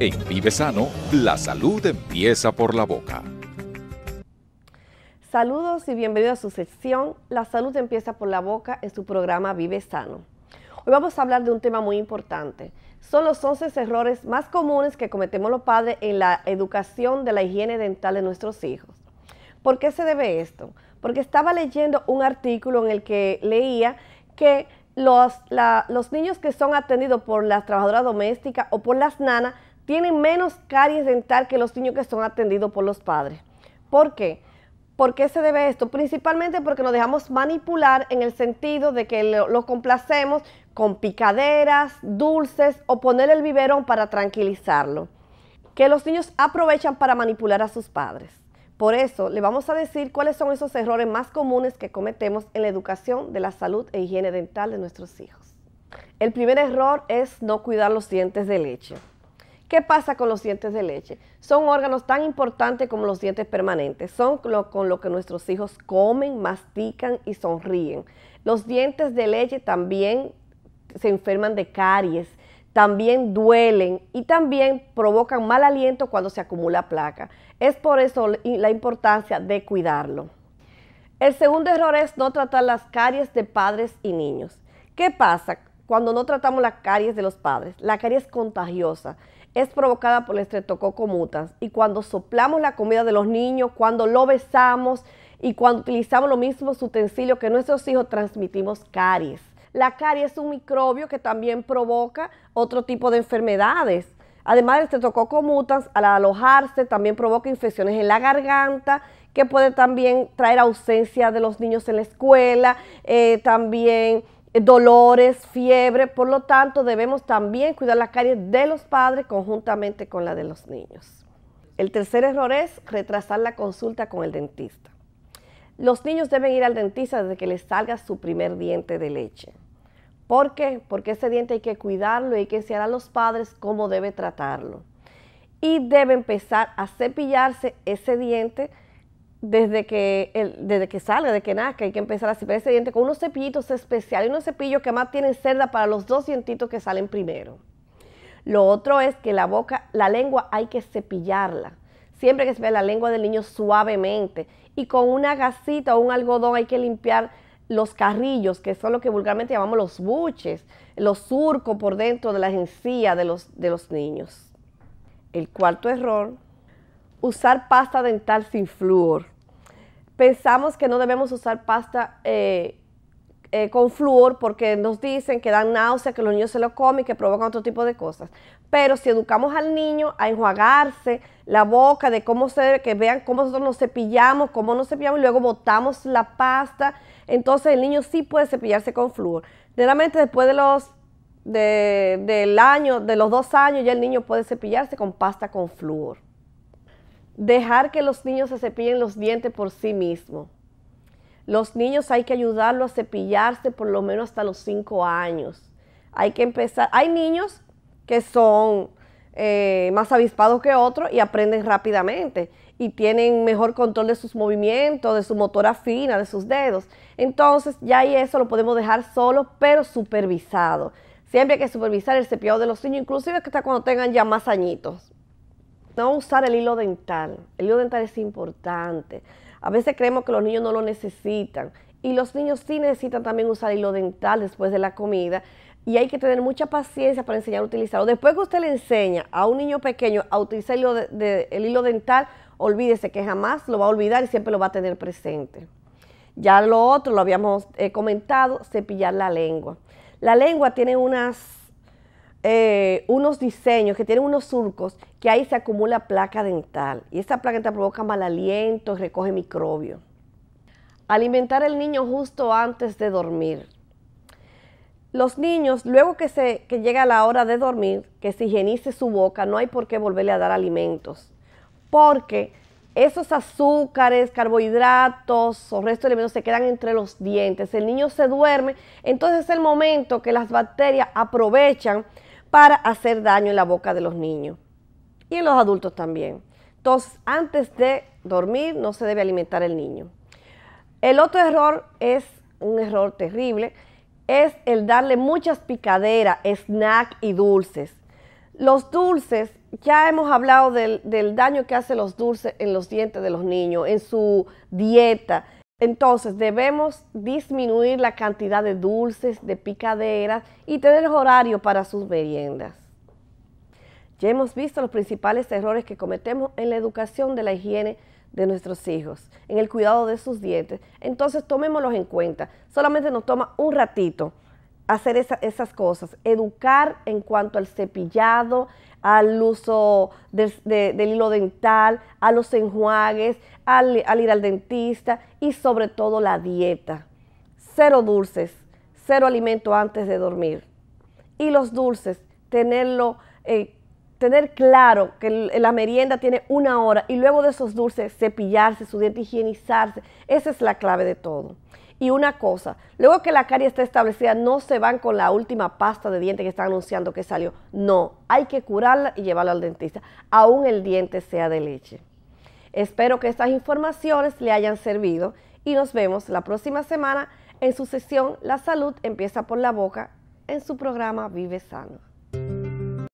En Vive Sano, la salud empieza por la boca. Saludos y bienvenidos a su sección La salud empieza por la boca en su programa Vive Sano. Hoy vamos a hablar de un tema muy importante. Son los 11 errores más comunes que cometemos los padres en la educación de la higiene dental de nuestros hijos. ¿Por qué se debe esto? Porque estaba leyendo un artículo en el que leía que los, los niños que son atendidos por las trabajadoras domésticas o por las nanas tienen menos caries dental que los niños que son atendidos por los padres. ¿Por qué? ¿Por qué se debe esto? Principalmente porque nos dejamos manipular en el sentido de que lo, complacemos con picaderas, dulces o poner el biberón para tranquilizarlo. Que los niños aprovechan para manipular a sus padres. Por eso le vamos a decir cuáles son esos errores más comunes que cometemos en la educación de la salud e higiene dental de nuestros hijos. El primer error es no cuidar los dientes de leche. ¿Qué pasa con los dientes de leche? Son órganos tan importantes como los dientes permanentes. Son con lo que nuestros hijos comen, mastican y sonríen. Los dientes de leche también se enferman de caries, también duelen y también provocan mal aliento cuando se acumula placa. Es por eso la importancia de cuidarlo. El segundo error es no tratar las caries de padres y niños. ¿Qué pasa cuando no tratamos las caries de los padres? La caries contagiosa es provocada por el Y cuando soplamos la comida de los niños, cuando lo besamos y cuando utilizamos los mismos utensilios que nuestros hijos, transmitimos caries. La caries es un microbio que también provoca otro tipo de enfermedades. Además, el estreptococo al alojarse, también provoca infecciones en la garganta, que puede también traer ausencia de los niños en la escuela, eh, también eh, dolores, fiebre, por lo tanto debemos también cuidar la caries de los padres conjuntamente con la de los niños. El tercer error es retrasar la consulta con el dentista. Los niños deben ir al dentista desde que les salga su primer diente de leche. ¿Por qué? Porque ese diente hay que cuidarlo y hay que enseñar a los padres cómo debe tratarlo. Y debe empezar a cepillarse ese diente desde que, el, desde que salga, de que nazca, hay que empezar a cepillar ese diente con unos cepillitos especiales, unos cepillos que más tienen cerda para los dos dientitos que salen primero. Lo otro es que la boca, la lengua hay que cepillarla. Siempre que se vea la lengua del niño suavemente y con una gasita o un algodón hay que limpiar los carrillos, que son lo que vulgarmente llamamos los buches, los surcos por dentro de la encías de los, de los niños. El cuarto error usar pasta dental sin flúor. Pensamos que no debemos usar pasta eh, eh, con flúor porque nos dicen que dan náusea, que los niños se lo comen, que provocan otro tipo de cosas. Pero si educamos al niño a enjuagarse la boca, de cómo se que vean cómo nosotros nos cepillamos, cómo nos cepillamos y luego botamos la pasta, entonces el niño sí puede cepillarse con flúor. Generalmente después de los del año, de los dos años, ya el niño puede cepillarse con pasta con flúor dejar que los niños se cepillen los dientes por sí mismos. Los niños hay que ayudarlos a cepillarse por lo menos hasta los 5 años. Hay que empezar. Hay niños que son eh, más avispados que otros y aprenden rápidamente y tienen mejor control de sus movimientos, de su motora fina, de sus dedos. Entonces ya y eso lo podemos dejar solo, pero supervisado. Siempre hay que supervisar el cepillado de los niños, inclusive hasta cuando tengan ya más añitos no usar el hilo dental. El hilo dental es importante. A veces creemos que los niños no lo necesitan. Y los niños sí necesitan también usar hilo dental después de la comida. Y hay que tener mucha paciencia para enseñar a utilizarlo. Después que usted le enseña a un niño pequeño a utilizar el hilo, dental, olvídese que jamás lo va a olvidar y siempre lo va a tener presente. Ya lo otro, lo habíamos eh, comentado, cepillar la lengua. La lengua tiene unas eh, unos diseños que tienen unos surcos que ahí se acumula placa dental y esa placa dental provoca mal aliento y recoge microbios. Alimentar al niño justo antes de dormir. Los niños, luego que, se, que llega la hora de dormir, que se higienice su boca, no hay por qué volverle a dar alimentos, porque esos azúcares, carbohidratos o resto de alimentos se quedan entre los dientes. El niño se duerme, entonces es el momento que las bacterias aprovechan para hacer daño en la boca de los niños y en los adultos también. Entonces, antes de dormir no se debe alimentar el niño. El otro error es un error terrible, es el darle muchas picaderas, snacks y dulces. Los dulces, ya hemos hablado del, del daño que hacen los dulces en los dientes de los niños, en su dieta entonces debemos disminuir la cantidad de dulces, de picaderas y tener horario para sus meriendas. Ya hemos visto los principales errores que cometemos en la educación de la higiene de nuestros hijos, en el cuidado de sus dientes. Entonces tomémoslos en cuenta. Solamente nos toma un ratito hacer esas cosas, educar en cuanto al cepillado, al uso del, hilo dental, a los enjuagues, al, ir al dentista y sobre todo la dieta. Cero dulces, cero alimento antes de dormir. Y los dulces, tenerlo, eh, tener claro que la merienda tiene una hora y luego de esos dulces cepillarse, su diente, higienizarse. Esa es la clave de todo. Y una cosa, luego que la carie está establecida, no se van con la última pasta de diente que están anunciando que salió. No, hay que curarla y llevarla al dentista, aún el diente sea de leche. Espero que estas informaciones le hayan servido y nos vemos la próxima semana en su sesión La salud empieza por la boca en su programa Vive Sano.